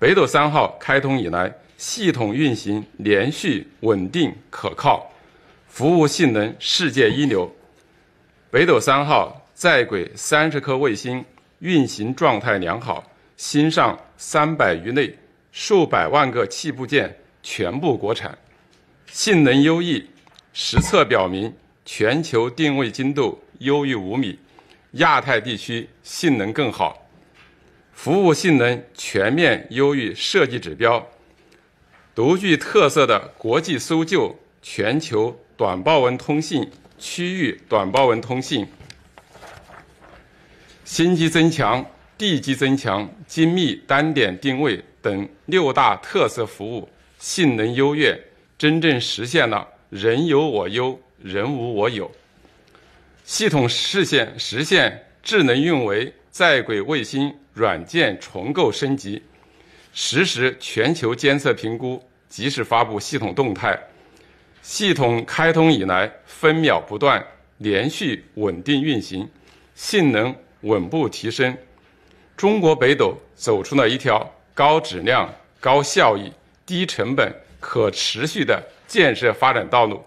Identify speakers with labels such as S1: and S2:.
S1: 北斗三号开通以来，系统运行连续、稳定、可靠，服务性能世界一流。北斗三号在轨三十颗卫星运行状态良好，新上三百余类数百万个器部件全部国产，性能优异。实测表明，全球定位精度优于五米，亚太地区性能更好。服务性能全面优于设计指标，独具特色的国际搜救、全球短报文通信、区域短报文通信、星级增强、地基增强、精密单点定位等六大特色服务性能优越，真正实现了人有我优，人无我有。系统实现实现智能运维。在轨卫星软件重构升级，实时全球监测评估，及时发布系统动态。系统开通以来，分秒不断，连续稳定运行，性能稳步提升。中国北斗走出了一条高质量、高效益、低成本、可持续的建设发展道路。